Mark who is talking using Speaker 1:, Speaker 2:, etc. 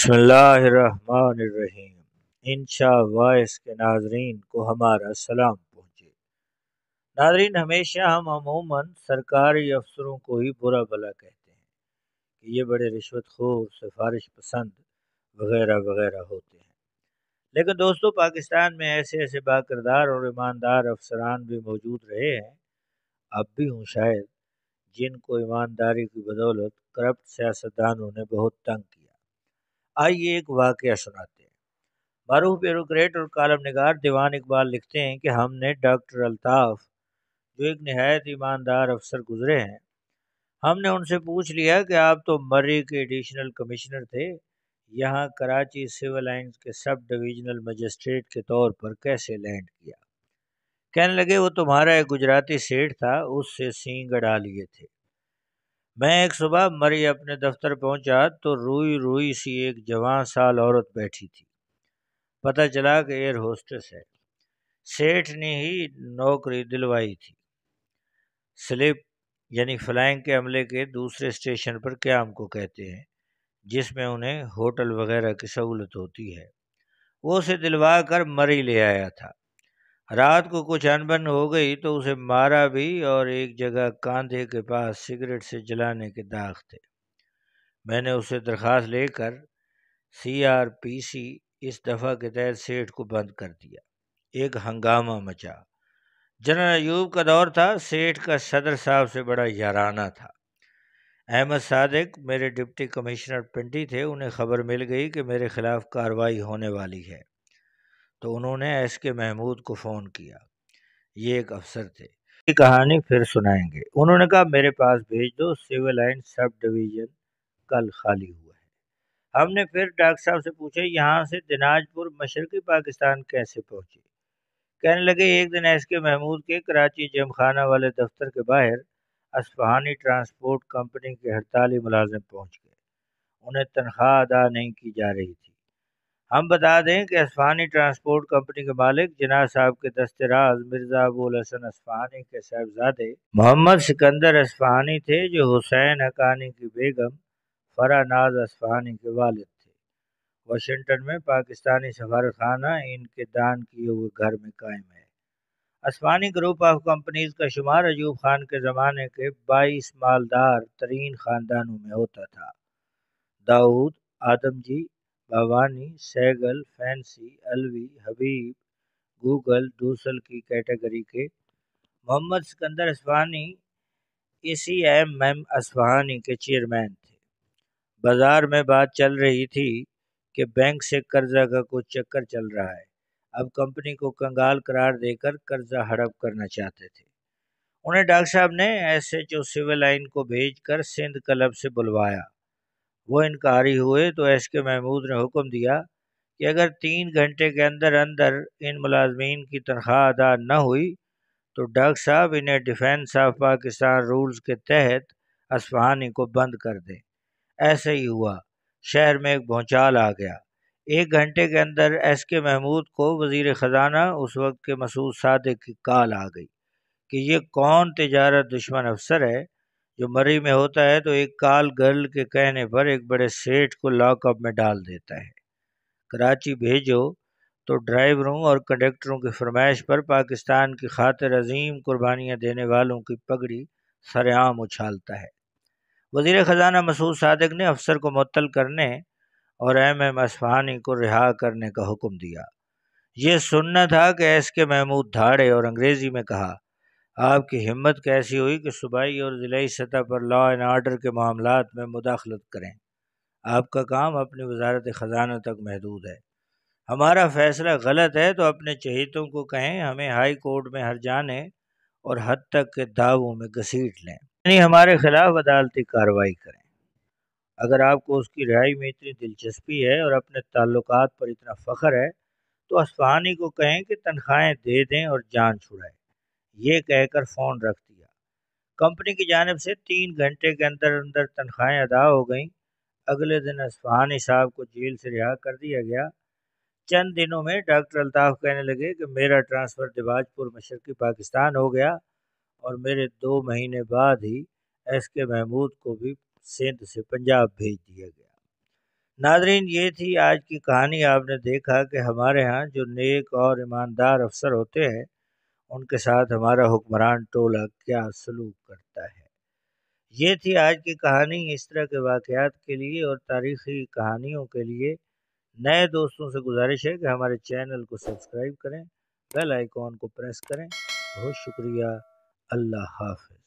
Speaker 1: बसमीम इन वॉइस के नाजरीन को हमारा सलाम पहुँचे नाजरीन हमेशा हम अमूमन सरकारी अफसरों को ही बुरा भला कहते हैं कि ये बड़े रिश्वत खोर सिफारिश पसंद वगैरह वगैरह होते हैं लेकिन दोस्तों पाकिस्तान में ऐसे ऐसे बाकरदार और ईमानदार अफसरान भी मौजूद रहे हैं अब भी हूँ शायद जिनको ईमानदारी की बदौलत करप्ट सियासतदानों ने बहुत तंग किया आइए एक वाक्य सुनाते हैं मरूफ ब्यूरोट और कालम नगार दीवान इकबाल लिखते हैं कि हमने डॉक्टर अल्ताफ़ जो एक नहायत ईमानदार अफसर गुजरे हैं हमने उनसे पूछ लिया कि आप तो मर्री के एडिशनल कमिश्नर थे यहाँ कराची सिविल लाइन्स के सब डिवीजनल मजिस्ट्रेट के तौर पर कैसे लैंड किया कहने लगे वो तुम्हारा एक गुजराती सेठ था उससे सींग अड़ा लिए थे मैं एक सुबह मरी अपने दफ्तर पहुंचा तो रोई रोई सी एक जवान साल औरत बैठी थी पता चला कि एयर होस्टेस है सेठ ने ही नौकरी दिलवाई थी स्लिप यानी फ्लाइंग के अमले के दूसरे स्टेशन पर क्या हमको कहते हैं जिसमें उन्हें होटल वगैरह की सहूलत होती है वो उसे दिलवा कर मरी ले आया था रात को कुछ अनबन हो गई तो उसे मारा भी और एक जगह कांधे के पास सिगरेट से जलाने के दाग थे मैंने उसे दरख्वास्त लेकर सी आर पी सी इस दफ़ा के तहत सेठ को बंद कर दिया एक हंगामा मचा जनरल अयूब का दौर था सेठ का सदर साहब से बड़ा याराना था अहमद सादिक मेरे डिप्टी कमिश्नर पिंडी थे उन्हें खबर मिल गई कि मेरे खिलाफ कार्रवाई होने वाली है तो उन्होंने एस के महमूद को फ़ोन किया ये एक अफसर थे की कहानी फिर सुनाएंगे उन्होंने कहा मेरे पास भेज दो सिविल लाइन सब डिवीज़न कल खाली हुआ है हमने फिर डॉक्टर साहब से पूछा यहाँ से दिनाजपुर मशरक़ी पाकिस्तान कैसे पहुँचे कहने लगे एक दिन एस के महमूद के कराची जमखाना वाले दफ्तर के बाहर असफहानी ट्रांसपोर्ट कंपनी के हड़ताली मुलाजिम पहुँच गए उन्हें तनख्वाह अदा नहीं की जा रही थी हम बता दें कि असफानी ट्रांसपोर्ट कंपनी के मालिक जनाज साहब के दस्तराज मिर्जा अबुल हसन अस्फानी के साहबजादे मोहम्मद सिकंदर अस्फानी थे जो हुसैन हकानी की बेगम फरानाज असफानी के वालिद थे वाशिंगटन में पाकिस्तानी सफ़ारखाना इनके दान किए हुए घर में कायम है असफानी ग्रुप ऑफ कंपनीज का शुमार अजूब खान के ज़माने के बाईस मालदार तरीन ख़ानदानों में होता था दाऊद आदम जी भवानी सैगल फैंसी अलवी हबीब गूगल दूसल की कैटेगरी के Mohammad Sikandar Aswani A C M M Aswani के चेयरमैन थे बाज़ार में बात चल रही थी कि बैंक से कर्जा का कुछ चक्कर चल रहा है अब कंपनी को कंगाल करार देकर कर्जा हड़प करना चाहते थे उन्हें डॉक्टर साहब ने S H O civil line को भेज कर सिंध क्लब से बुलवाया वो इनकारी हुए तो एस के महमूद ने हुक्म दिया कि अगर तीन घंटे के अंदर अंदर इन मुलाजमीन की तनख्वाह अदा न हुई तो डॉक्टर साहब इन्हें डिफेंस ऑफ पाकिस्तान रूल्स के तहत असफहानी को बंद कर दें ऐसे ही हुआ शहर में एक भौचाल आ गया एक घंटे के अंदर एस के महमूद को वजीर ख़जाना उस वक्त के मसूद सादे की काल आ गई कि ये कौन तजारत दुश्मन अफसर है जो मरी में होता है तो एक काल गर्ल के कहने पर एक बड़े सेठ को लॉकअप में डाल देता है कराची भेजो तो ड्राइवरों और कंडक्टरों की फरमाइश पर पाकिस्तान की खातिर अजीम कुर्बानियाँ देने वालों की पगड़ी सरेआम उछालता है वजीर ख़जाना मसूद सदक ने अफसर को मुतल करने और एम एम असफहानी को रिहा करने का हुक्म दिया ये सुनना था कि एस के महमूद धाड़े और अंग्रेज़ी में कहा आपकी हिम्मत कैसी हुई कि सूबाई और ज़िली सतह पर लॉ एंड आर्डर के मामला में मुदाखलत करें आपका काम अपनी वजारत ख़जाना तक महदूद है हमारा फैसला गलत है तो अपने चहितों को कहें हमें हाई कोर्ट में हर जाने और हद तक के दावों में घसीट लें यानी हमारे खिलाफ अदालती कार्रवाई करें अगर आपको उसकी रिहाई में इतनी दिलचस्पी है और अपने ताल्लुक पर इतना फ़ख्र है तो असफहानी को कहें कि तनख्वाहें दे दें और जान छुड़ाएं ये कहकर फ़ोन रख दिया कंपनी की जानब से तीन घंटे के अंदर अंदर तनख्वाहें अदा हो गईं अगले दिन असफहानी साहब को जेल से रिहा कर दिया गया चंद दिनों में डॉक्टर अल्ताफ़ कहने लगे कि मेरा ट्रांसफ़र दिबाजपुर मशरक़ी पाकिस्तान हो गया और मेरे दो महीने बाद ही एस के महमूद को भी सिंध से पंजाब भेज दिया गया नादरीन ये थी आज की कहानी आपने देखा कि हमारे यहाँ जो नेक और ईमानदार अफसर होते हैं उनके साथ हमारा हुक्मरान टोला क्या सलूक करता है ये थी आज की कहानी इस तरह के वाकयात के लिए और तारीख़ी कहानियों के लिए नए दोस्तों से गुजारिश है कि हमारे चैनल को सब्सक्राइब करें बेल आइकॉन को प्रेस करें बहुत शुक्रिया अल्लाह हाफिज